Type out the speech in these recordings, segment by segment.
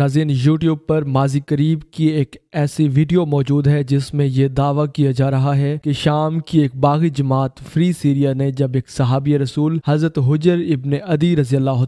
नाजिन YouTube पर माजी करीब की एक ऐसी वीडियो मौजूद है जिसमें यह दावा किया जा रहा है कि शाम की एक बागी जमात फ्री सीरिया ने जब एक सहाबी रसूल हजरत हजर इबन अदी रजी अल्लाह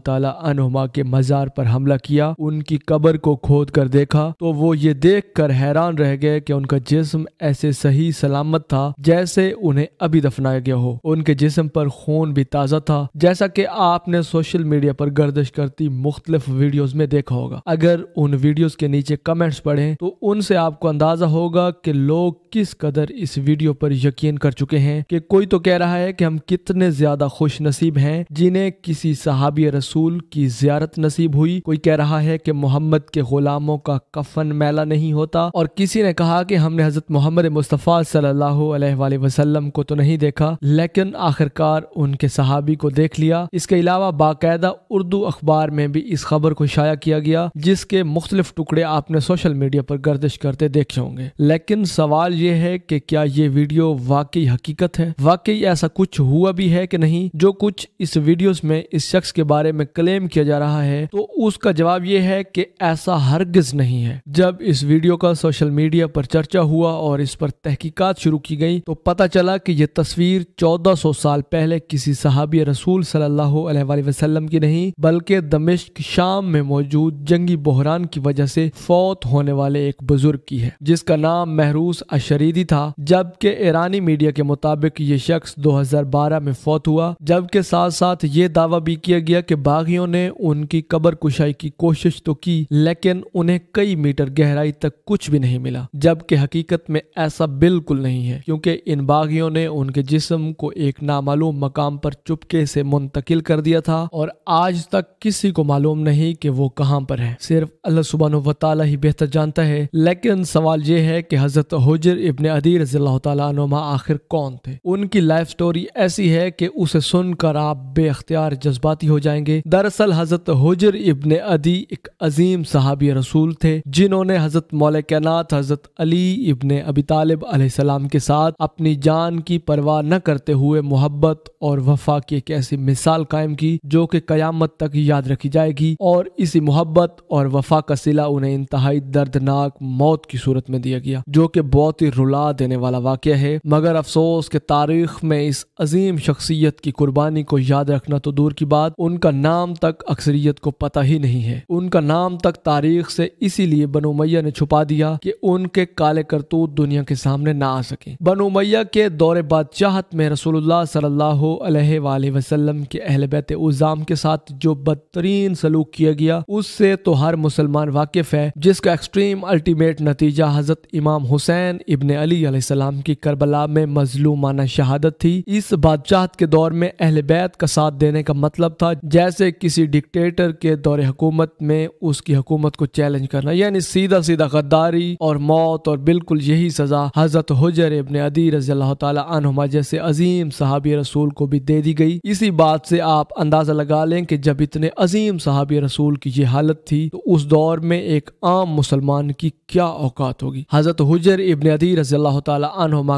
के मज़ार पर हमला किया उनकी कब्र को खोद कर देखा तो वो ये देख कर हैरान रह गए कि उनका जिसम ऐसे सही सलामत था जैसे उन्हें अभी दफनाया गया हो उनके जिसम पर खून भी ताज़ा था जैसा की आपने सोशल मीडिया पर गर्दिश करती मुख्तलिफ वीडियोज में देखा होगा अगर अगर उन वीडियोस के नीचे कमेंट्स पढ़ें तो उनसे आपको अंदाजा होगा कि लोग किस कदर इस वीडियो पर यकीन कर चुके हैं कि कोई तो कह रहा है कि हम कितने ज्यादा खुश नसीब हैं जिन्हें किसी सहाबी रसूल की जियारत नसीब हुई कोई कह रहा है कि मोहम्मद के गुलामों का कफन मेला नहीं होता और किसी ने कहा कि हमने हजरत मोहम्मद मुस्तफ़ा सल्लल्लाहु अलैहि वसल्लम को तो नहीं देखा लेकिन आखिरकार उनके सहाबी को देख लिया इसके अलावा बाकायदा उर्दू अखबार में भी इस खबर को शाया किया गया जिस इसके मुख्तलिफ टुकड़े आपने सोशल मीडिया पर गर्दिश करते देखे होंगे लेकिन सवाल ये है कि क्या ये वीडियो वाकई हकीकत है वाकई ऐसा कुछ हुआ भी है कि नहीं जो कुछ इस वीडियो में इस शख्स के बारे में क्लेम किया जा रहा है तो उसका जवाब ये है कि ऐसा हरगिज नहीं है जब इस वीडियो का सोशल मीडिया पर चर्चा हुआ और इस पर तहकीकात शुरू की गई तो पता चला कि यह तस्वीर 1400 साल पहले किसी सहाबी रसूल सल्लल्लाहु अलैहि वसल्लम की नहीं बल्कि दमिश्क शाम में मौजूद जंगी बहुत बहरान की वजह से फौत होने वाले एक बुजुर्ग की है जिसका नाम महरूस अशरीदी था जबकि ईरानी मीडिया के मुताबिक ये शख्स 2012 में फौत हुआ जबकि साथ साथ ये दावा भी किया गया कि बागियों ने उनकी कबर कुशाई की कोशिश तो की लेकिन उन्हें कई मीटर गहराई तक कुछ भी नहीं मिला जबकि हकीकत में ऐसा बिल्कुल नहीं है क्योंकि इन बागियों ने उनके जिस्म को एक नामालूम मकाम पर चुपके से मुंतकिल कर दिया था और आज तक किसी को मालूम नहीं कि वो कहां पर है सिर्फ सिर्फ अल्लाह सुबहान वाली ही बेहतर जानता है लेकिन सवाल ये है कि हजरत हजर इबन अदी रजील्ला तुमा आखिर कौन थे उनकी लाइफ स्टोरी ऐसी है कि उसे सुनकर आप बेख्तियार जज्बाती हो जाएंगे दरअसल हजरत हजर इबन अदी एक अजीम सहाबी रसूल थे जिन्होंने हजरत मौल कैनात हजरत अली इबन अबी तालिब सलाम के साथ अपनी जान की परवाह न करते हुए मोहब्बत और वफा की एक ऐसी मिसाल कायम की जो कि कयामत तक याद रखी जाएगी और इसी मोहब्बत और वफा का सिला उन्हें इंतहाई दर्दनाक मौत की सूरत में दिया गया जो कि बहुत ही रुला देने वाला वाक्य है मगर अफसोस के तारीख में इस अजीम शख्सियत की कुर्बानी को याद रखना तो दूर की बात उनका नाम तक अक्सरियत को पता ही नहीं है उनका नाम तक तारीख से इसीलिए बनो मैया ने छुपा दिया कि उनके काले करतूत दुनिया के सामने ना आ सके बनो मैया के दौरे बादशाहत में रसूलुल्लाह सल्लल्लाहु अलैहि वसल्लम के अहल बैत उज़ाम के साथ जो बदतरीन सलूक किया गया उससे तो हर हर मुसलमान वाकिफ है जिसका एक्सट्रीम अल्टीमेट नतीजा हजरत इमाम हुसैन इबन अली सलाम की करबला में मजलूमाना शहादत थी इस बादशाह के दौर में अहल बैत का साथ देने का मतलब था जैसे किसी डिक्टेटर के दौर हुकूमत में उसकी हुकूमत को चैलेंज करना यानी सीधा सीधा गद्दारी और मौत और बिल्कुल यही सजा हजरत हजर इबन अदी रजील तुमा जैसे अजीम सहाबी रसूल को भी दे दी गई इसी बात से आप अंदाजा लगा लें कि जब इतने अजीम सहाबी रसूल की ये हालत थी तो उस दौर में एक आम मुसलमान की क्या औकात होगी हजरत हजर इबन अदी रजी अल्लाह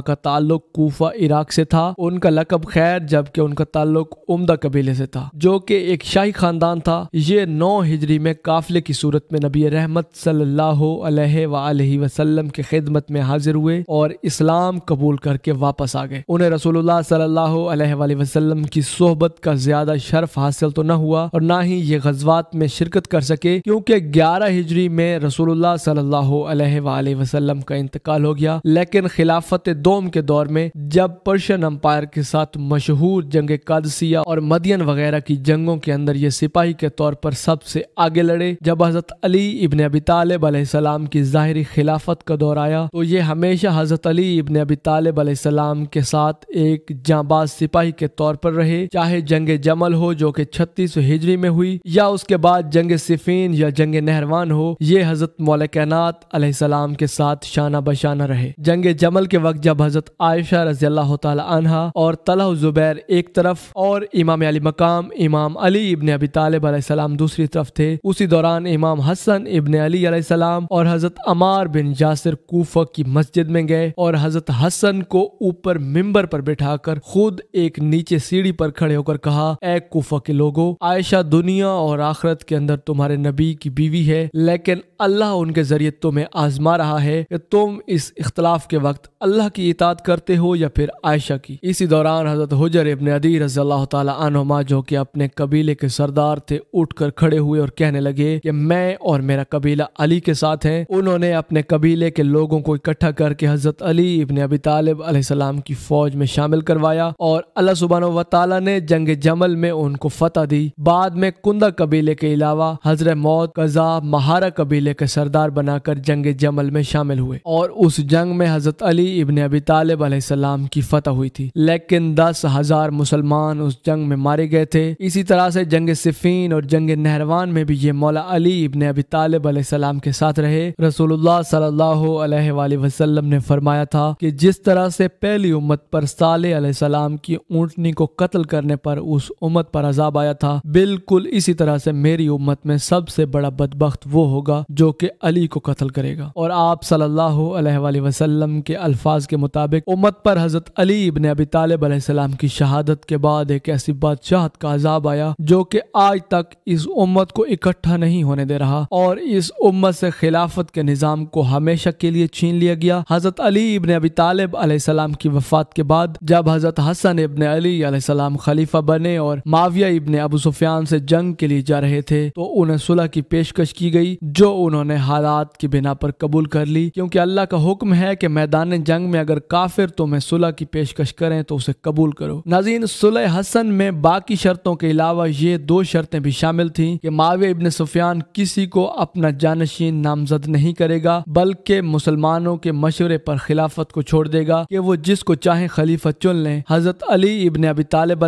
का ताल्लुक कोफा इराक से था उनका लकब खैर जबकि उनका ताल्लुक उमदा कबीले से था जो कि एक शाही खानदान था ये नौ हिजरी में काफिले की सूरत में नबी रहमत सल्लल्लाहु अलैहि वसल्लम की खिदमत में हाजिर हुए और इस्लाम कबूल करके वापस आ गए उन्हें रसूलुल्लाह सल्लल्लाहु अलैहि वसल्लम की सोहबत का ज्यादा शर्फ हासिल तो न हुआ और ना ही ये गजवात में शिरकत कर सके क्योंकि ग्यारह हिजरी में रसूलुल्लाह सल्लल्लाहु अलैहि वसल्लम का इंतकाल हो गया लेकिन खिलाफत दोम के दौर में जब पर्शियन अम्पायर के साथ मशहूर जंग कादसिया और मदियन वगैरह की जंगों के अंदर ये सिपाही के तौर पर सबसे आगे लड़े जब हजरत अली इबन अबी तालब अलैहिस्सलाम की जाहिर खिलाफत का दौर आया तो ये हमेशा हजरत अली इबन अबी तालब अलैहिस्सलाम के साथ एक जाबाज सिपाही के तौर पर रहे चाहे जंग जमल हो जो कि छत्तीस हिजरी में हुई या उसके बाद जंग सिफीन या जंग नहरवान हो ये हजरत मौल कैनात सलाम के साथ शाना बशाना रहे जंग जमल के वक्त जब हजरत आयशा रजियाल्ला अल्लाह तहा और तला जुबैर एक तरफ और इमाम अली मकाम इमाम अली इबन अबी तालब सलाम दूसरी तरफ थे उसी दौरान इमाम हसन इबन अली सलाम और हजरत अमार बिन जासिर कूफा की मस्जिद में गए और हजरत हसन को ऊपर मिंबर पर बैठाकर खुद एक नीचे सीढ़ी पर खड़े होकर कहा ए कूफा के लोगो आयशा दुनिया और आखरत के अंदर तुम्हारे नबी की बीवी है लेकिन अल्लाह उनके जरिए तुम्हें आजमा रहा है कि तुम इस इख्तलाफ के वक्त अल्लाह की इताद करते हो या फिर आयशा की इसी दौरान हजरत हजर इबन अदी रजील्ला तनुमा जो कि अपने कबीले के सरदार थे उठ कर खड़े हुए और कहने लगे कि मैं और मेरा कबीला अली के साथ है उन्होंने अपने कबीले के लोगों को इकट्ठा करके हजरत अली इबन अबी तालिब सलाम की फौज में शामिल करवाया और अल्लाह सुबहान व तला ने जंग जमल में उनको फतह दी बाद में कुंदा कबीले के अलावा हजरत मौत का रजा महारा कबीले के सरदार बनाकर जंग जमल में शामिल हुए और उस जंग में हजरत अली इबन अबी तालब सलाम की फतह हुई थी लेकिन दस हजार मुसलमान उस जंग में मारे गए थे इसी तरह से जंग सिफीन और जंग नहरवान में भी ये मौला अली इबन अबी तालब सलाम के साथ रहे रसूलुल्लाह सल्लल्लाहु अलैहि वसल्लम ने फरमाया था कि जिस तरह से पहली उम्मत पर साले सलाम की ऊँटनी को कत्ल करने पर उस उम्मत पर अजाब आया था बिल्कुल इसी तरह से मेरी उम्मत में सबसे बड़ा बदबخت वो होगा जो कि अली को कत्ल करेगा और आप सल्लल्लाहु अलैहि वसल्लम के अल्फाज के मुताबिक उम्मत पर हजरत अली इब्न अबी तालब सलाम की शहादत के बाद एक ऐसी बादशाहत का अजाब आया जो कि आज तक इस उम्मत को इकट्ठा नहीं होने दे रहा और इस उम्मत से खिलाफत के निज़ाम को हमेशा के लिए छीन लिया गया हजरत अली इब्न अबी तालब सलाम की वफात के बाद जब हजरत हसन इब्न अली सलाम खलीफा बने और माविया इब्न अबू सुफयान से जंग के लिए जा रहे थे तो उन्हें सुलह की पेश पेशकश की गई जो उन्होंने हालात की बिना पर कबूल कर ली क्योंकि अल्लाह का हुक्म है कि मैदान जंग में अगर काफिर तुम्हें तो सुलह की पेशकश करें तो उसे कबूल करो नाजीन सुलह हसन में बाकी शर्तों के अलावा ये दो शर्तें भी शामिल थी कि मावे इबन सुफियान किसी को अपना जानशीन नामजद नहीं करेगा बल्कि मुसलमानों के मशवरे पर खिलाफत को छोड़ देगा कि वो जिसको चाहे खलीफा चुन लें हजरत अली इबन अबी तालब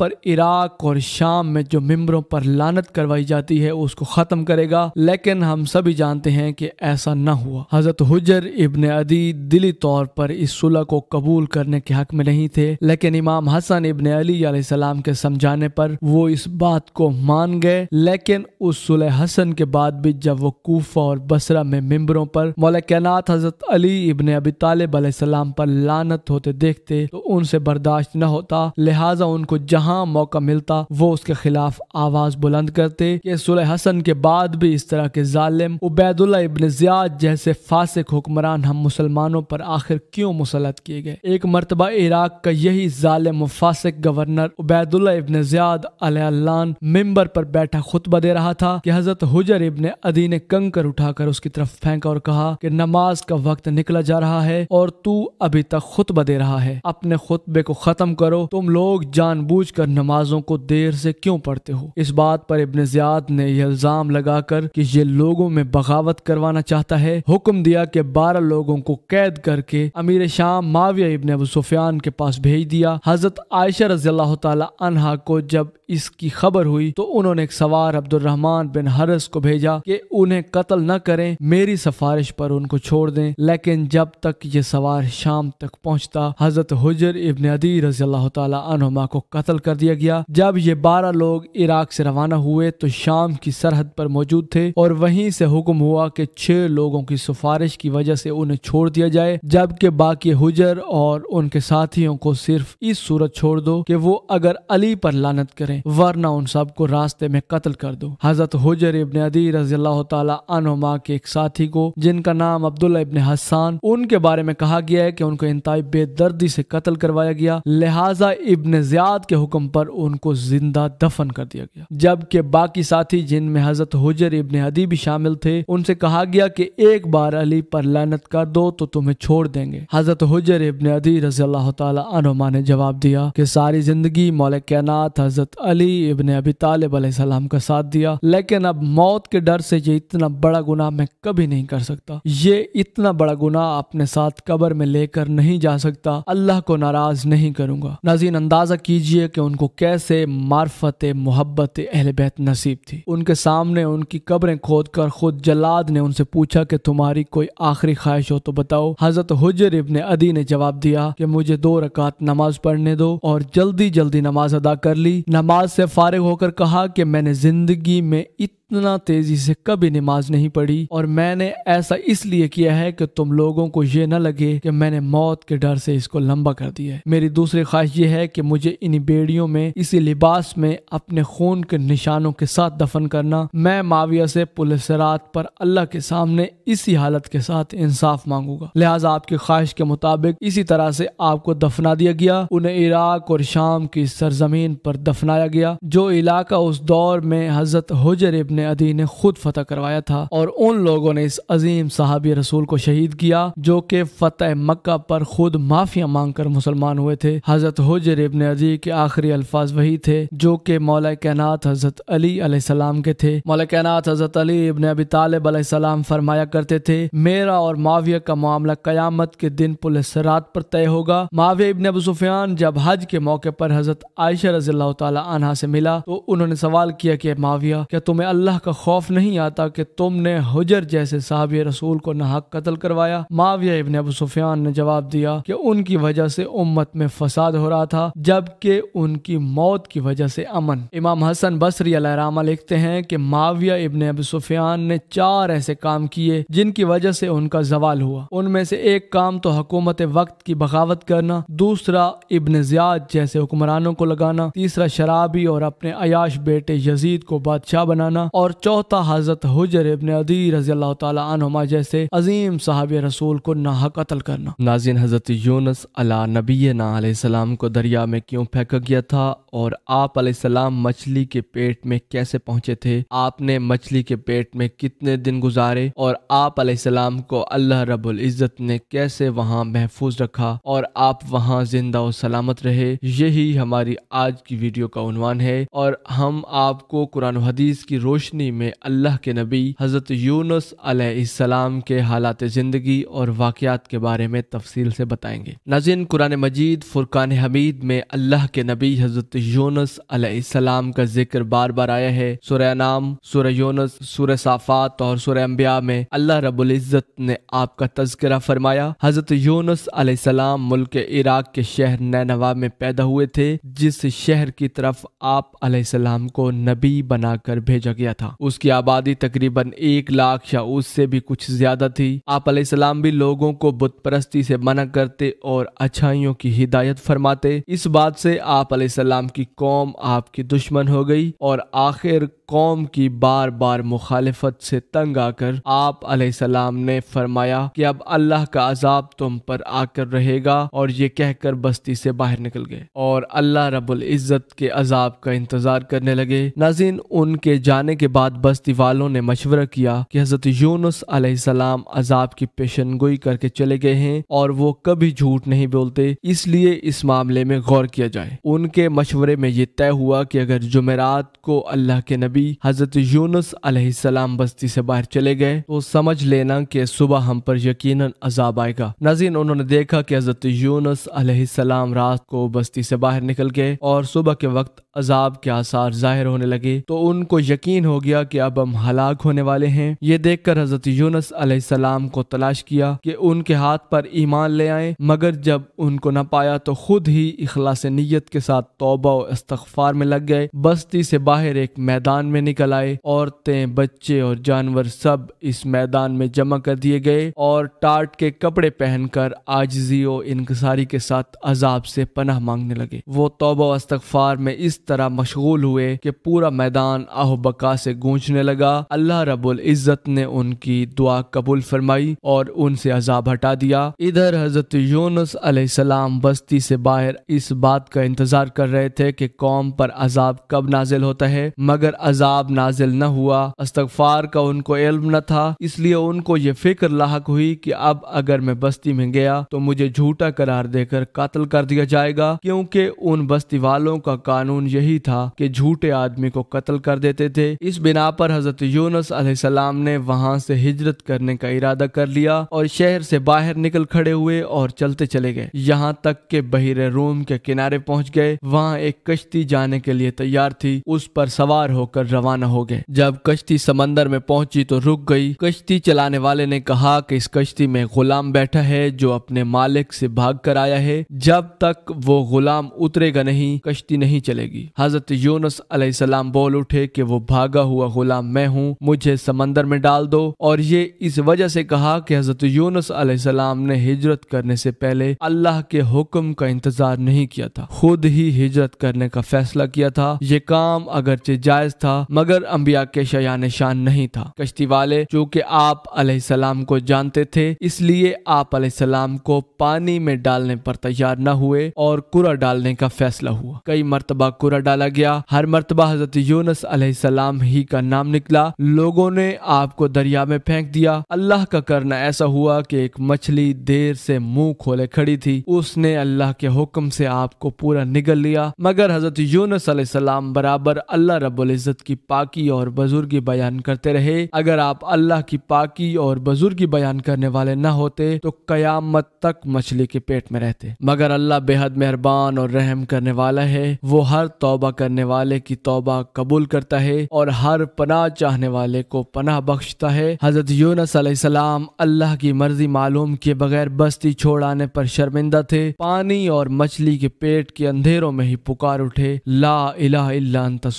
पर इराक और शाम में जो मम्बरों पर लानत करवाई जाती है उसको खत्म ख़त्म करेगा लेकिन हम सभी जानते हैं कि ऐसा न हुआ हजरत हजर इबन अदी दिली तौर पर इस सुलह को कबूल करने के हक में नहीं थे लेकिन इमाम हसन इबन अली सलाम के समझाने पर वो इस बात को मान गए लेकिन उस सुलह हसन के बाद भी जब वो कोफा और बसरा में मेम्बरों पर मौल कैनात हजरत अली इबन अबी तालब सलाम पर लानत होते देखते तो उनसे बर्दाश्त न होता लिहाजा उनको जहाँ मौका मिलता वो उसके खिलाफ आवाज बुलंद करते सुलह हसन के बाद भी इस तरह के जालिम उबैदुल्ला इबन जियाद जैसे फासिक हुक्मरान हम मुसलमानों पर आखिर क्यों मुसलत किए गए एक मरतबा इराक का यही ालिम फासिक गवर्नर उबैदुल्ला इबन जियाद मेम्बर पर बैठा खुतबा दे रहा था कि हजरत हुजर इबन अदी ने कंकर उठाकर उसकी तरफ फेंका और कहा कि नमाज का वक्त निकला जा रहा है और तू अभी तक खुतबा दे रहा है अपने खुतबे को खत्म करो तुम लोग जानबूझकर नमाजों को देर से क्यों पढ़ते हो इस बात पर इबन जियाद ने यह इल्जाम लगाकर कि ये लोगों में बगावत करवाना चाहता है हुक्म दिया कि बारह लोगों को कैद करके अमीर शाह माविया इबन अबू सुफियान के पास भेज दिया हजरत आयशा रजी अल्लाह को जब इसकी खबर हुई तो उन्होंने एक सवार अब्दुलरहमान बिन हरस को भेजा कि उन्हें कत्ल न करें मेरी सिफारिश पर उनको छोड़ दें लेकिन जब तक ये सवार शाम तक पहुंचता हजरत हुजर इबन अदी रजी अल्लाह को कत्ल कर दिया गया जब ये बारह लोग इराक से रवाना हुए तो शाम की सरहद पर पर मौजूद थे और वहीं से हुक्म हुआ कि छह लोगों की सिफारिश की वजह से उन्हें छोड़ दिया जाए जबकि बाकी हुजर और उनके साथियों को सिर्फ इस सूरत छोड़ दो कि वो अगर अली पर लानत करें वरना उन सबको रास्ते में कत्ल कर दो हजरत हुजर इबन अदी रजी अल्लाह तमा के एक साथी को जिनका नाम अब्दुल्ला इबन हसान उनके बारे में कहा गया है कि उनको इंतई बेदर्दी से कत्ल करवाया गया लिहाजा इबन जियाद के हुक्म पर उनको जिंदा दफन कर दिया गया जबकि बाकी साथी जिनमें हजरत हजरत हजर इबन अदी भी शामिल थे उनसे कहा गया कि एक बार अली पर लानत कर दो तो तुम्हें छोड़ देंगे हजरत हजर इबन अदी रजी अल्लाह तुमा ने जवाब दिया कि सारी जिंदगी मौल कैनात हजरत अली इबन अबी तालब सलाम का साथ दिया लेकिन अब मौत के डर से ये इतना बड़ा गुना मैं कभी नहीं कर सकता ये इतना बड़ा गुना अपने साथ कबर में लेकर नहीं जा सकता अल्लाह को नाराज नहीं करूंगा नजीन अंदाजा कीजिए कि उनको कैसे मार्फत मोहब्बत अहल बैत नसीब थी उनके सामने में उनकी कब्रें खोद कर खुद जलाद ने उनसे पूछा कि तुम्हारी कोई आखिरी ख्वाहिश हो तो बताओ हजरत हुजर इबन अदी ने जवाब दिया कि मुझे दो रकात नमाज पढ़ने दो और जल्दी जल्दी नमाज अदा कर ली नमाज से फारिग होकर कहा कि मैंने जिंदगी में इतना इतना तेजी से कभी नमाज नहीं पढ़ी और मैंने ऐसा इसलिए किया है कि तुम लोगों को ये न लगे कि मैंने मौत के डर से इसको लंबा कर दिया है मेरी दूसरी ख्वाहिश ये है कि मुझे इन बेड़ियों में इसी लिबास में अपने खून के निशानों के साथ दफन करना मैं माविया से पुलिस रात पर अल्लाह के सामने इसी हालत के साथ इंसाफ मांगूंगा लिहाजा आपकी ख्वाहिश के मुताबिक इसी तरह से आपको दफना दिया गया उन्हें इराक और शाम की सरजमीन पर दफनाया गया जो इलाका उस दौर में हजरत हजर इबन अदी ने खुद फतह करवाया था और उन लोगों ने इस अजीम साहबी रसूल को शहीद किया जो कि फतेह मक्का पर खुद माफिया मांग कर मुसलमान हुए थे हजरत हजर इबन अदी के आखिरी अल्फाज वही थे जो कि मौल कैनात हजरत अली सलाम के थे मौला कैनात हजरत अली इबन अबी तालब सलाम फरमाया करते थे मेरा और माविया का मामला कयामत के दिन पुलिस रात पर तय होगा माविया इबन अब सुफियान जब हज के मौके पर हजरत आयशा रजील्ला तला से मिला तो उन्होंने सवाल किया कि माविया क्या तुम्हें अल्लाह अल्लाह का खौफ नहीं आता कि तुमने हजर जैसे साहब रसूल को नाहक कत्ल करवाया माविया इबन अबू सुफियान ने जवाब दिया कि उनकी वजह से उम्मत में फसाद हो रहा था जबकि उनकी मौत की वजह से अमन इमाम हसन बसरी अलामा लिखते हैं कि माविया इबन अबू सुफियान ने चार ऐसे काम किए जिनकी वजह से उनका जवाल हुआ उनमें से एक काम तो हकूमत वक्त की बगावत करना दूसरा इबन जियाद जैसे हुक्मरानों को लगाना तीसरा शराबी और अपने अयाश बेटे यजीद को बादशाह बनाना और चौथा हजरत हजर इबन अदी रजी अल्लाह तुमा जैसे अजीम साहब रसूल को नाहा कत्ल करना नाजिन हजरत यूनस अला नबी नाम को दरिया में क्यों फेंका गया था और आप सलाम मछली के पेट में कैसे पहुंचे थे आपने मछली के पेट में कितने दिन गुजारे और आप सलाम को अल्लाह रबुल इज़्ज़त ने कैसे वहाँ महफूज रखा और आप वहाँ जिंदा और सलामत रहे यही हमारी आज की वीडियो का उनवान है और हम आपको कुरान हदीस की रोशनी रोशनी में अल्लाह के नबी हज़रत यूनस अलैहिस्सलाम के हालात ज़िंदगी और वाक़ात के बारे में तफसील से बताएंगे नाजिन कुरान मजीद फ़ुरक़ान हमीद में अल्लाह के नबी हज़रत यूनस अलैहिस्सलाम का जिक्र बार बार आया है सुरह नाम सुरह यूनस सुरह साफ़ात और सुरह अम्बिया में अल्लाह रबुल्जत इज़्ज़त ने आपका तस्करा फरमाया हज़रत यूनस अलैहिस्सलाम मुल्क इराक के शहर नैनवा में पैदा हुए थे जिस शहर की तरफ आप अलैहिस्सलाम को नबी बनाकर भेजा गया गया था उसकी आबादी तकरीबन एक लाख या उससे भी कुछ ज्यादा थी आप अलैहिस्सलाम भी लोगों को बुत परस्ती से मना करते और अच्छाइयों की हिदायत फरमाते इस बात से आप अलैहिस्सलाम की कौम आपकी दुश्मन हो गई और आखिर कौम की बार बार मुखालफत से तंग आकर आप अलैहिस्सलाम ने फरमाया कि अब अल्लाह का अजाब तुम पर आकर रहेगा और ये कहकर बस्ती से बाहर निकल गए और अल्लाह रबुल इज़्ज़त के अजाब का इंतजार करने लगे नाजिन उनके जाने के के बाद बस्ती वालों ने मशवरा किया कि हजरत यूनुस अलैहिस्सलाम अजाब की पेशन गोई करके चले गए हैं और वो कभी झूठ नहीं बोलते इसलिए इस मामले में गौर किया जाए उनके मशवरे में ये तय हुआ कि अगर जुमेरात को अल्लाह के नबी हजरत यूनुस अलैहिस्सलाम बस्ती से बाहर चले गए तो समझ लेना कि सुबह हम पर यकीनन अजाब आएगा नजीन उन्होंने देखा कि हजरत यूनुस अलैहिस्सलाम रात को बस्ती से बाहर निकल गए और सुबह के वक्त अजाब के आसार जाहिर होने लगे तो उनको यकीन हो हो गया कि अब हम हलाक होने वाले हैं ये देखकर हजरत यूनस अलैहिस्सलाम को तलाश किया कि उनके हाथ पर ईमान ले आए मगर जब उनको न पाया तो खुद ही इखलास नीयत के साथ तोबा और इस्तफार में लग गए बस्ती से बाहर एक मैदान में निकल आए औरतें बच्चे और जानवर सब इस मैदान में जमा कर दिए गए और टाट के कपड़े पहनकर आजजी और इनकसारी के साथ अजाब से पनाह मांगने लगे वो तोबा इस्तफार में इस तरह मशगूल हुए कि पूरा मैदान आहोबका से गूंजने लगा अल्लाह रबुल इज़्ज़त ने उनकी दुआ कबूल फरमाई और उनसे अजाब हटा दिया इधर हजरत यूनस सलाम बस्ती से बाहर इस बात का इंतजार कर रहे थे कि कौम पर अजाब कब नाजिल होता है मगर अजाब नाजिल न हुआ अस्तगफार का उनको इल्म न था इसलिए उनको ये फिक्र लाक हुई कि अब अगर मैं बस्ती में गया तो मुझे झूठा करार देकर कत्ल कर दिया जाएगा क्योंकि उन बस्ती वालों का कानून यही था कि झूठे आदमी को कत्ल कर देते थे इस बिना पर हजरत यूनस सलाम ने वहाँ से हिजरत करने का इरादा कर लिया और शहर से बाहर निकल खड़े हुए और चलते चले गए यहाँ तक के बहिर रोम के किनारे पहुँच गए वहाँ एक कश्ती जाने के लिए तैयार थी उस पर सवार होकर रवाना हो गए जब कश्ती समंदर में पहुंची तो रुक गई कश्ती चलाने वाले ने कहा कि इस कश्ती में गुलाम बैठा है जो अपने मालिक से भाग कर आया है जब तक वो गुलाम उतरेगा नहीं कश्ती नहीं चलेगी हजरत यूनस अलैहिस्सलाम बोल उठे कि वो भाग भागा हुआ गुलाम मैं हूँ मुझे समंदर में डाल दो और ये इस वजह से कहा कि हजरत यूनुस अलैहिस्सलाम ने हिजरत करने से पहले अल्लाह के हुक्म का इंतजार नहीं किया था खुद ही हिजरत करने का फैसला किया था ये काम अगरचे जायज था मगर अम्बिया के शयान शान नहीं था कश्ती वाले चूँकि आप अलैहिस्सलाम को जानते थे इसलिए आप अलैहिस्सलाम को पानी में डालने पर तैयार न हुए और कुरा डालने का फैसला हुआ कई मरतबा कुरा डाला गया हर मरतबा हजरत यूनस अलैहिस्सलाम ही का नाम निकला लोगों ने आपको दरिया में फेंक दिया अल्लाह का करना ऐसा हुआ कि एक मछली देर से मुंह खोले खड़ी थी उसने अल्लाह के हुक्म से आपको पूरा निगल लिया मगर हजरत यूनस सलाम बराबर अल्लाह रबुल इज़्ज़त की पाकी और बुजुर्गी बयान करते रहे अगर आप अल्लाह की पाकी और बुजुर्गी बयान करने वाले न होते तो कयामत तक मछली के पेट में रहते मगर अल्लाह बेहद मेहरबान और रहम करने वाला है वो हर तौबा करने वाले की तौबा कबूल करता है और हर पनाह चाहने वाले को पनाह बख्शता है हजरत यूनस सलाम अल्लाह की मर्जी मालूम के बगैर बस्ती छोड़ आने पर शर्मिंदा थे पानी और मछली के पेट के अंधेरों में ही पुकार उठे ला इला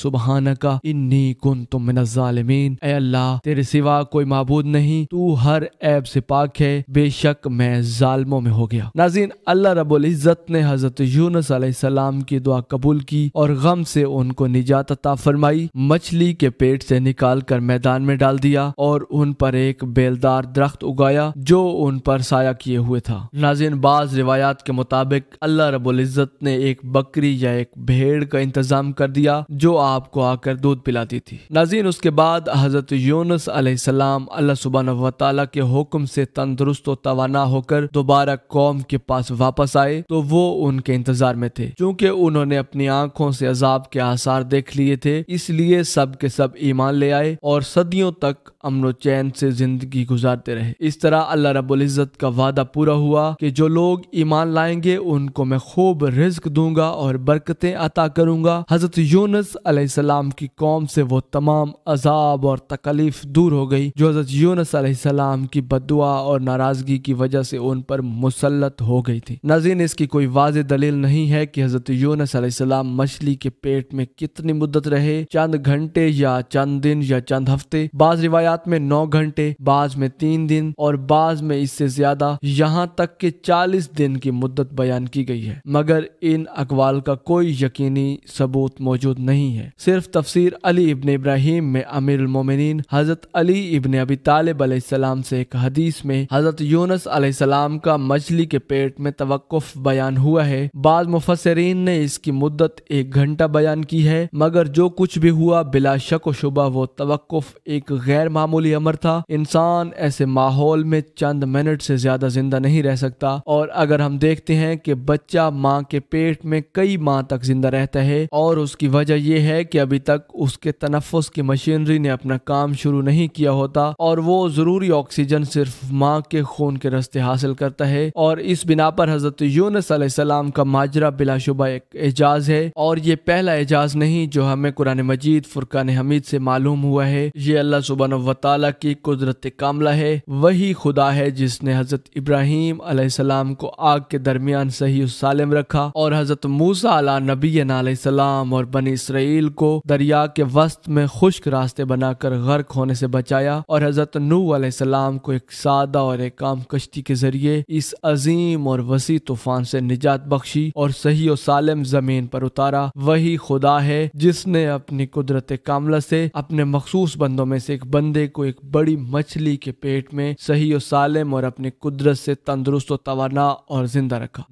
सुबहान का इन्नी कुन तुम मिनजालमीन अल्लाह तेरे सिवा कोई मबूद नहीं तू हर ऐब से पाक है बेशक मैं जालमो में हो गया नाजीन अल्लाह रबुल इज़्ज़त ने हजरत यूनस सलाम की दुआ कबूल की और गम से उनको निजात फरमाई मछली के के पेट से निकाल कर मैदान में डाल दिया और उन पर एक बेलदार दरख्त उगाया जो उन पर साया किए हुए था नाजिन बाज रिवायात के मुताबिक अल्लाह रबुल इज्जत ने एक बकरी या एक भेड़ का इंतजाम कर दिया जो आपको आकर दूध पिलाती थी नाजिन उसके बाद हजरत यूनस अलैहिस्सलाम अल्लाह सुबहान वाली के हुक्म से तंदुरुस्त और तवाना होकर दोबारा कौम के पास वापस आए तो वो उनके इंतजार में थे क्योंकि उन्होंने अपनी आंखों से अजाब के आसार देख लिए थे इसलिए सब के सब ईमान ले आए और सदियों तक अमन चैन से जिंदगी गुजारते रहे इस तरह अल्लाह रब्बुल इज़्ज़त का वादा पूरा हुआ कि जो लोग ईमान लाएंगे उनको मैं खूब रिज्क दूंगा और बरकतें अता करूंगा हजरत यूनस अलैहिस्सलाम की कौम से वो तमाम अजाब और तकलीफ दूर हो गई जो हजरत यूनस अलैहिस्सलाम की बदुआ और नाराजगी की वजह से उन पर मुसलत हो गई थी नजीन इसकी कोई वाज दलील नहीं है कि हजरत यूनस अलैहिस्सलाम मछली के पेट में कितनी मुद्दत रहे चंद घंटे या या चंद दिन या चंद हफ्ते बाज रिवायात में नौ घंटे बाज में तीन दिन और बाज में इससे ज्यादा यहाँ तक के चालीस दिन की मुद्दत बयान की गई है मगर इन अकवाल का कोई यकीनी सबूत मौजूद नहीं है सिर्फ तफसीर अली इबन इब्राहिम में अमीर उलमोमिन हजरत अली इबन अबी तालिब सलाम से एक हदीस में हजरत यूनस सलाम का मछली के पेट में तवक्फ बयान हुआ है बाद मुफसरीन ने इसकी मुद्दत एक घंटा बयान की है मगर जो कुछ भी हुआ बिला शक व शुबा व तवक्फ एक गैर मामूली अमर था इंसान ऐसे माहौल में चंद मिनट से ज्यादा जिंदा नहीं रह सकता और अगर हम देखते हैं कि बच्चा माँ के पेट में कई माह तक जिंदा रहता है और उसकी वजह यह है कि अभी तक उसके तनफस की मशीनरी ने अपना काम शुरू नहीं किया होता और वो जरूरी ऑक्सीजन सिर्फ माँ के खून के रस्ते हासिल करता है और इस बिना पर हजरत यूनस सलाम का माजरा बिलाशुबा एक एजाज है और ये पहला एजाज नहीं जो हमें कुरान मजीद फुरकान ने हमीद से मालूम हुआ है ये अल्लाह सुबह वाली की कुदरत कामला है वही खुदा है जिसने हजरत इब्राहिम अलैहिस्सलाम को आग के दरमियान सही सालिम रखा और हजरत मूसा अला नबी और बनी इसराइल को दरिया के वस्त में खुश्क रास्ते बनाकर गर्क होने से बचाया और हजरत नू सलाम को एक सादा और एक काम कश्ती के जरिए इस अजीम और वसी तूफान से निजात बख्शी और सही सालिम जमीन पर उतारा वही खुदा है जिसने अपनी कुदरत काम मामला से अपने मखसूस बंदों में से एक बंदे को एक बड़ी मछली के पेट में सही और सालिम और अपनी कुदरत से तंदुरुस्त तो और जिंदा रखा